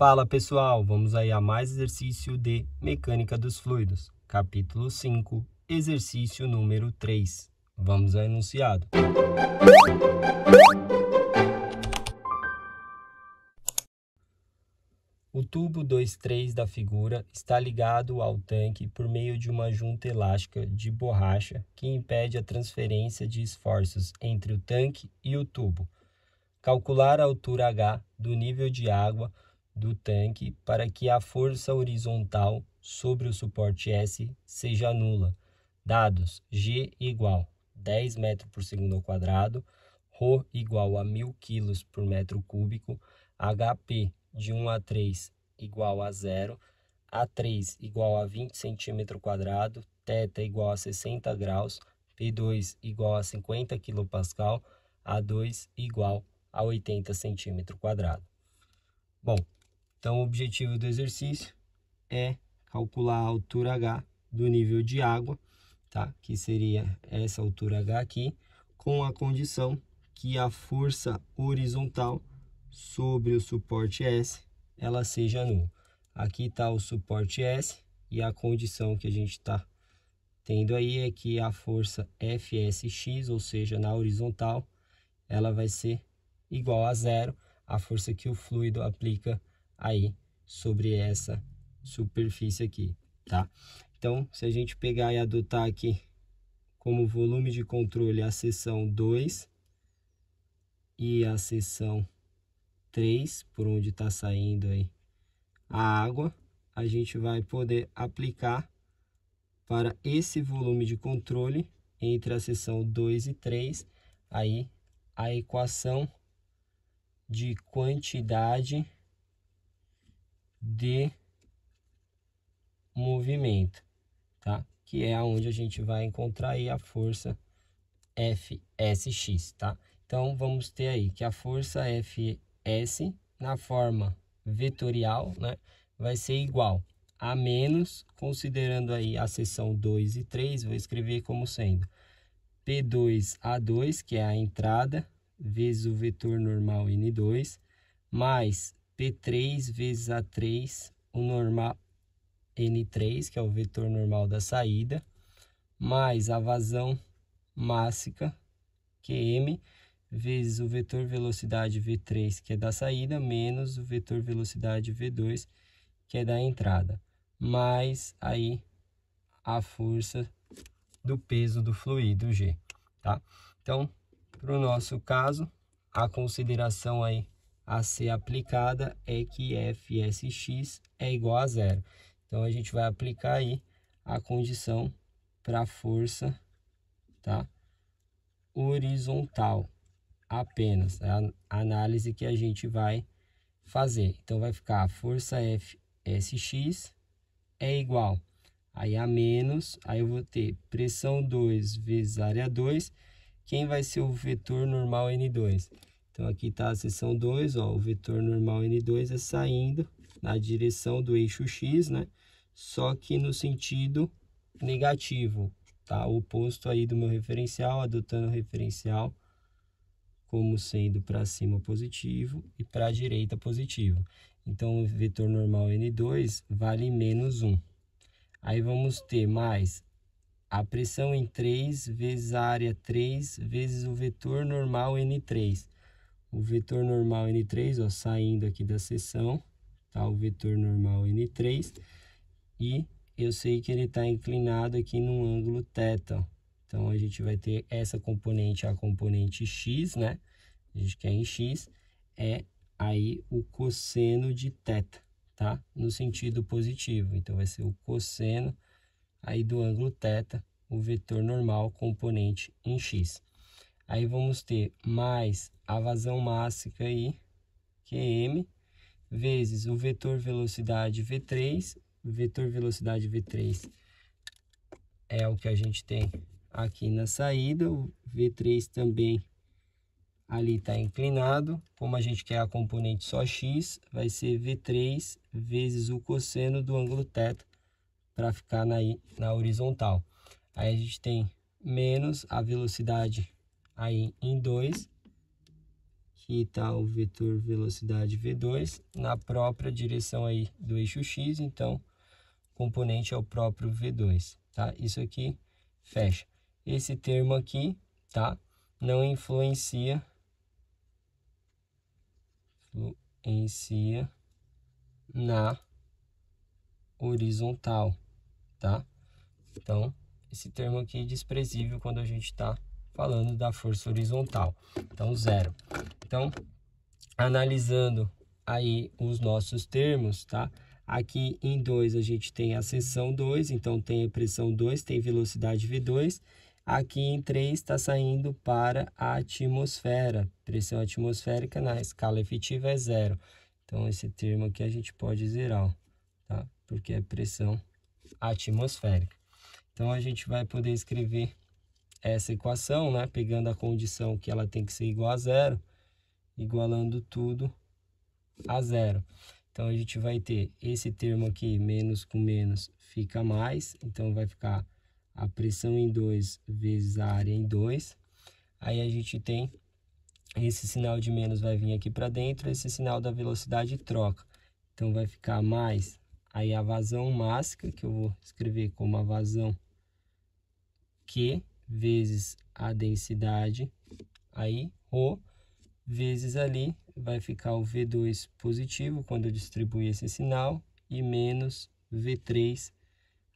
Fala pessoal, vamos aí a mais exercício de mecânica dos fluidos, capítulo 5, exercício número 3. Vamos ao enunciado. O tubo 2,3 da figura está ligado ao tanque por meio de uma junta elástica de borracha que impede a transferência de esforços entre o tanque e o tubo. Calcular a altura H do nível de água do tanque para que a força horizontal sobre o suporte S seja nula. Dados G igual 10 m por segundo ao quadrado, Rho igual a 1.000 kg por metro cúbico, HP de 1 a 3 igual a 0, A3 igual a 20 cm quadrado, θ igual a 60 graus, P2 igual a 50 kPa, A2 igual a 80 cm quadrado. Bom, então, o objetivo do exercício é calcular a altura H do nível de água, tá? que seria essa altura H aqui, com a condição que a força horizontal sobre o suporte S ela seja nula. Aqui está o suporte S e a condição que a gente está tendo aí é que a força FSX, ou seja, na horizontal, ela vai ser igual a zero, a força que o fluido aplica aí sobre essa superfície aqui, tá? Então, se a gente pegar e adotar aqui como volume de controle a seção 2 e a seção 3, por onde está saindo aí a água, a gente vai poder aplicar para esse volume de controle entre a seção 2 e 3, aí a equação de quantidade de movimento, tá? Que é aonde a gente vai encontrar aí a força FSX, tá? Então vamos ter aí que a força FS na forma vetorial, né, vai ser igual a menos, considerando aí a seção 2 e 3, vou escrever como sendo P2A2, que é a entrada, vezes o vetor normal N2, mais P3 vezes A3, o normal N3, que é o vetor normal da saída, mais a vazão mássica, que é M, vezes o vetor velocidade V3, que é da saída, menos o vetor velocidade V2, que é da entrada, mais aí a força do peso do fluido G, tá? Então, para o nosso caso, a consideração aí a ser aplicada é que fsx é igual a zero. Então a gente vai aplicar aí a condição para força tá? horizontal apenas, é a análise que a gente vai fazer. Então vai ficar força fsx é igual aí a menos, aí eu vou ter pressão 2 vezes área 2, quem vai ser o vetor normal N2? Então aqui está a seção 2, ó, o vetor normal N2 é saindo na direção do eixo X, né? Só que no sentido negativo, tá? O oposto aí do meu referencial, adotando o referencial como sendo para cima positivo e para a direita positivo. Então o vetor normal N2 vale menos 1. Aí vamos ter mais a pressão em 3 vezes a área 3 vezes o vetor normal N3 o vetor normal N3, ó, saindo aqui da seção, tá? O vetor normal N3 e eu sei que ele está inclinado aqui num ângulo θ. Então, a gente vai ter essa componente, a componente x, né? A gente quer em x, é aí o cosseno de θ, tá? No sentido positivo. Então, vai ser o cosseno aí do ângulo θ, o vetor normal, componente em x. Aí vamos ter mais a vazão mássica aí, que é m, vezes o vetor velocidade v3. O vetor velocidade v3 é o que a gente tem aqui na saída. O v3 também ali está inclinado. Como a gente quer a componente só x, vai ser v3 vezes o cosseno do ângulo θ para ficar na, na horizontal. Aí a gente tem menos a velocidade aí em 2, que está o vetor velocidade V2, na própria direção aí do eixo X, então o componente é o próprio V2, tá? Isso aqui fecha. Esse termo aqui, tá? Não influencia influencia na horizontal, tá? Então, esse termo aqui é desprezível quando a gente está falando da força horizontal. Então, zero. Então, analisando aí os nossos termos, tá? Aqui em 2 a gente tem a seção 2, então tem a pressão 2, tem velocidade V2. Aqui em 3 está saindo para a atmosfera. Pressão atmosférica na escala efetiva é zero. Então, esse termo aqui a gente pode zerar, tá? Porque é pressão atmosférica. Então, a gente vai poder escrever essa equação, né? Pegando a condição que ela tem que ser igual a zero, igualando tudo a zero. Então, a gente vai ter esse termo aqui, menos com menos, fica mais. Então, vai ficar a pressão em 2 vezes a área em 2. Aí, a gente tem esse sinal de menos vai vir aqui para dentro, esse sinal da velocidade troca. Então, vai ficar mais aí a vazão máxima, que eu vou escrever como a vazão Q, vezes a densidade, aí, O, vezes ali, vai ficar o V2 positivo, quando eu distribuir esse sinal, e menos V3,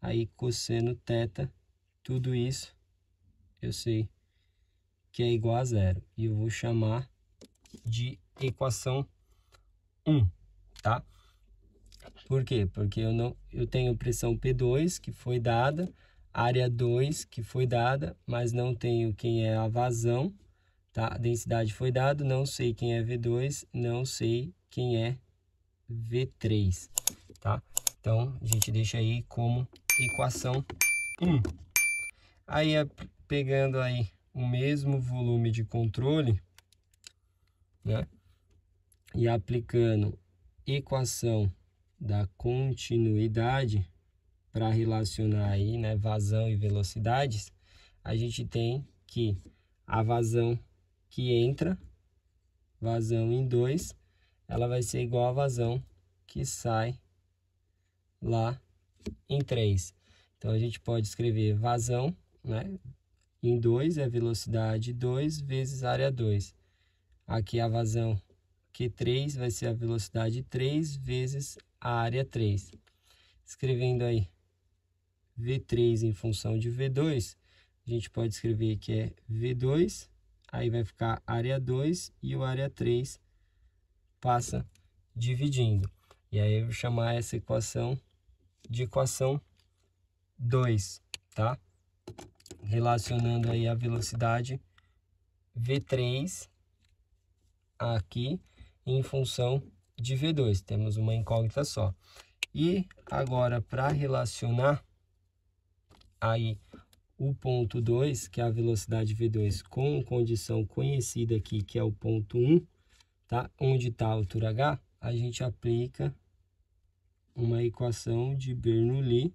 aí, cosseno θ, tudo isso, eu sei que é igual a zero. E eu vou chamar de equação 1, tá? Por quê? Porque eu, não, eu tenho pressão P2, que foi dada, área 2 que foi dada, mas não tenho quem é a vazão, tá? A densidade foi dada, não sei quem é V2, não sei quem é V3, tá? Então, a gente deixa aí como equação 1. Aí, pegando aí o mesmo volume de controle, né? E aplicando equação da continuidade, para relacionar aí, né, vazão e velocidades, a gente tem que a vazão que entra, vazão em 2, ela vai ser igual à vazão que sai lá em 3. Então, a gente pode escrever vazão né, em 2 é velocidade 2 vezes área 2. Aqui a vazão Q3 vai ser a velocidade 3 vezes a área 3. Escrevendo aí V3 em função de V2, a gente pode escrever que é V2, aí vai ficar área 2 e o área 3 passa dividindo. E aí eu vou chamar essa equação de equação 2, tá? Relacionando aí a velocidade V3 aqui em função de V2. Temos uma incógnita só. E agora, para relacionar aí o ponto 2, que é a velocidade V2, com condição conhecida aqui, que é o ponto 1, um, tá? onde está a altura H, a gente aplica uma equação de Bernoulli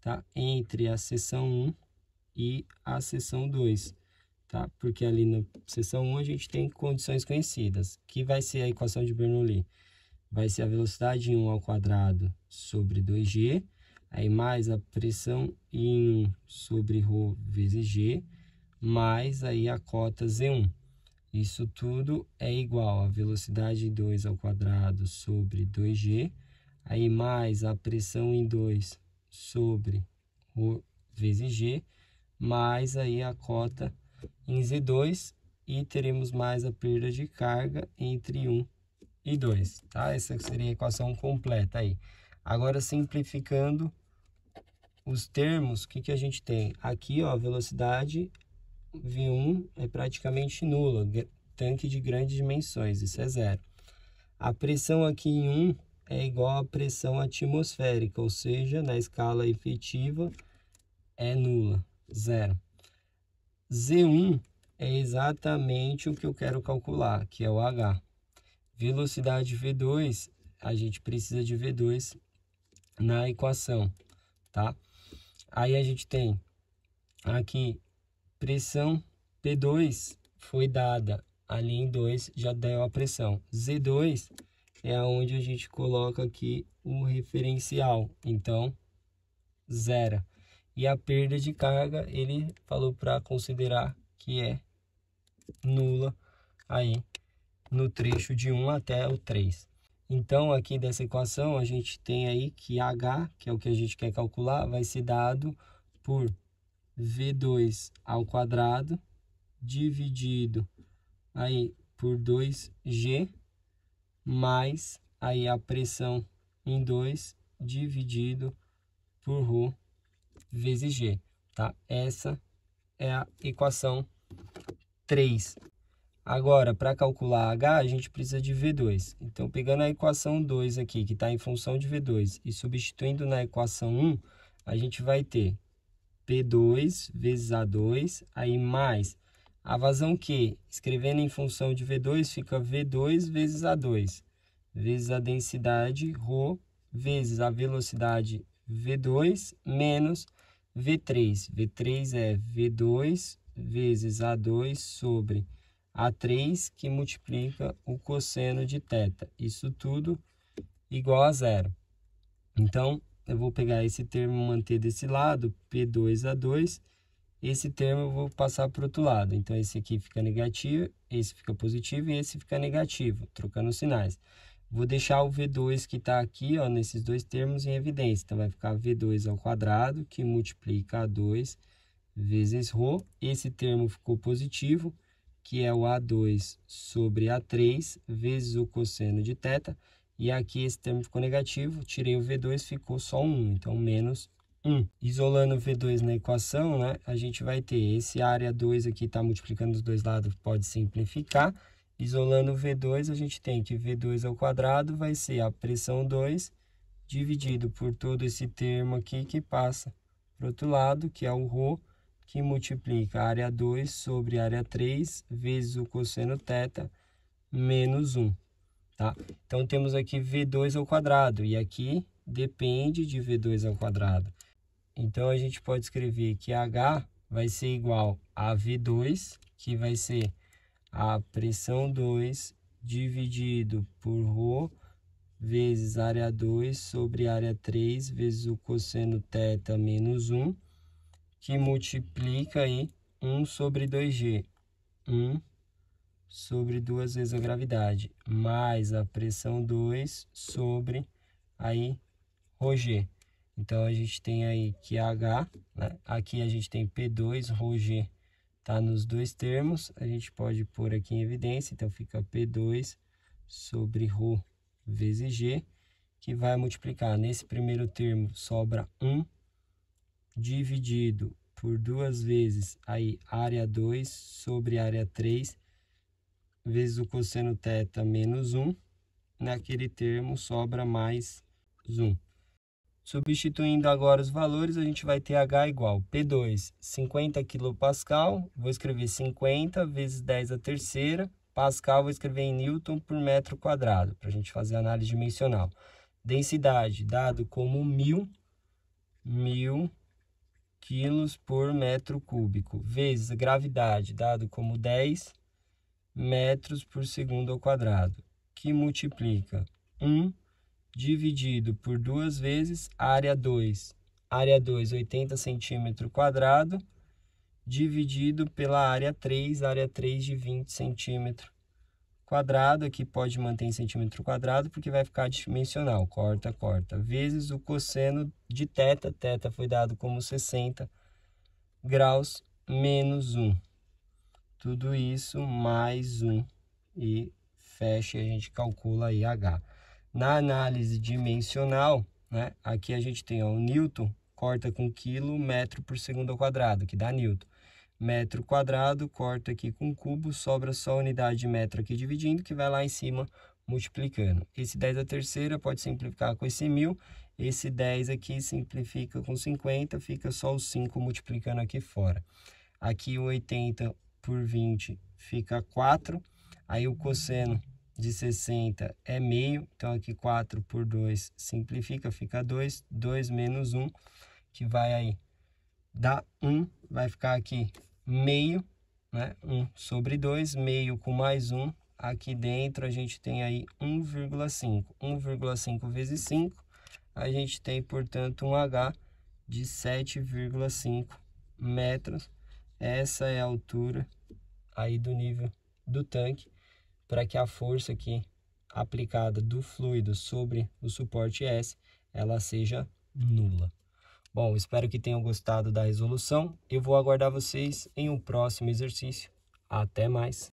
tá? entre a seção 1 um e a seção 2. Tá? Porque ali na seção 1 um a gente tem condições conhecidas, que vai ser a equação de Bernoulli. Vai ser a velocidade em 1 ao quadrado sobre 2g aí mais a pressão em 1 sobre ρ vezes G, mais aí a cota Z1. Isso tudo é igual a velocidade 2 ao quadrado sobre 2G, aí mais a pressão em 2 sobre ρ vezes G, mais aí a cota em Z2 e teremos mais a perda de carga entre 1 e 2, tá? Essa seria a equação completa aí. Agora, simplificando, os termos, o que, que a gente tem? Aqui, ó, a velocidade V1 é praticamente nula, tanque de grandes dimensões, isso é zero. A pressão aqui em 1 é igual à pressão atmosférica, ou seja, na escala efetiva é nula, zero. Z1 é exatamente o que eu quero calcular, que é o H. Velocidade V2, a gente precisa de V2 na equação, tá? Aí a gente tem aqui pressão P2 foi dada ali em 2, já deu a pressão. Z2 é onde a gente coloca aqui o referencial, então zero. E a perda de carga, ele falou para considerar que é nula aí no trecho de 1 até o 3. Então, aqui dessa equação, a gente tem aí que H, que é o que a gente quer calcular, vai ser dado por V2 ao quadrado dividido aí por 2G mais aí a pressão em 2 dividido por ρ vezes G, tá? Essa é a equação 3. Agora, para calcular H, a gente precisa de V2. Então, pegando a equação 2 aqui, que está em função de V2, e substituindo na equação 1, a gente vai ter P2 vezes A2, aí mais a vazão Q, escrevendo em função de V2, fica V2 vezes A2, vezes a densidade ρ, vezes a velocidade V2, menos V3. V3 é V2 vezes A2 sobre a3 que multiplica o cosseno de θ. Isso tudo igual a zero. Então, eu vou pegar esse termo e manter desse lado, P2 a 2. Esse termo eu vou passar para o outro lado. Então, esse aqui fica negativo, esse fica positivo e esse fica negativo, trocando sinais. Vou deixar o V2 que está aqui, ó, nesses dois termos em evidência. Então, vai ficar V2 ao quadrado, que multiplica a 2 vezes ρ. Esse termo ficou positivo que é o A2 sobre A3 vezes o cosseno de θ. E aqui esse termo ficou negativo, tirei o V2, ficou só 1, então menos 1. Isolando o V2 na equação, né, a gente vai ter esse área 2 aqui está multiplicando os dois lados, pode simplificar. Isolando o V2, a gente tem que V2 ao quadrado vai ser a pressão 2 dividido por todo esse termo aqui que passa para o outro lado, que é o ρ que multiplica a área 2 sobre a área 3 vezes o cosseno θ menos 1. Tá? Então, temos aqui V2 ao quadrado, e aqui depende de V2 ao quadrado. Então, a gente pode escrever que H vai ser igual a V2, que vai ser a pressão 2 dividido por ρ vezes área 2 sobre área 3 vezes o cosseno θ menos 1 que multiplica aí 1 sobre 2G. 1 sobre 2 vezes a gravidade, mais a pressão 2 sobre aí ρg. Então, a gente tem aí que H, né? aqui a gente tem P2, ρg está nos dois termos, a gente pode pôr aqui em evidência, então fica P2 sobre ρ vezes G, que vai multiplicar. Nesse primeiro termo sobra 1 dividido por duas vezes aí área 2 sobre área 3 vezes o cosseno θ menos 1, naquele termo sobra mais 1. Substituindo agora os valores, a gente vai ter H igual P2, 50 kPa, vou escrever 50 vezes 10 a terceira, Pascal vou escrever em Newton por metro quadrado, para a gente fazer a análise dimensional. Densidade, dado como 1.000, 1.000 quilos por metro cúbico, vezes a gravidade, dado como 10 metros por segundo ao quadrado, que multiplica 1 dividido por duas vezes área 2. Área 2, 80 centímetros quadrado, dividido pela área 3, área 3 de 20 centímetro quadrado, aqui pode manter em centímetro quadrado, porque vai ficar dimensional, corta, corta, vezes o cosseno de teta, teta foi dado como 60 graus menos 1. Tudo isso mais 1 e fecha e a gente calcula aí H. Na análise dimensional, né, aqui a gente tem ó, o Newton, corta com quilo metro por segundo ao quadrado, que dá Newton metro quadrado, corta aqui com cubo, sobra só a unidade de metro aqui dividindo, que vai lá em cima multiplicando. Esse 10 a terceira pode simplificar com esse 1.000, esse 10 aqui simplifica com 50, fica só o 5 multiplicando aqui fora. Aqui o 80 por 20 fica 4, aí o cosseno de 60 é meio, então aqui 4 por 2 simplifica, fica 2, 2 menos 1, que vai aí dar 1, vai ficar aqui meio, né? 1 sobre 2, meio com mais 1. Aqui dentro a gente tem aí 1,5. 1,5 vezes 5, a gente tem, portanto, um H de 7,5 metros. Essa é a altura aí do nível do tanque para que a força aqui aplicada do fluido sobre o suporte S ela seja nula. Bom, espero que tenham gostado da resolução. Eu vou aguardar vocês em um próximo exercício. Até mais!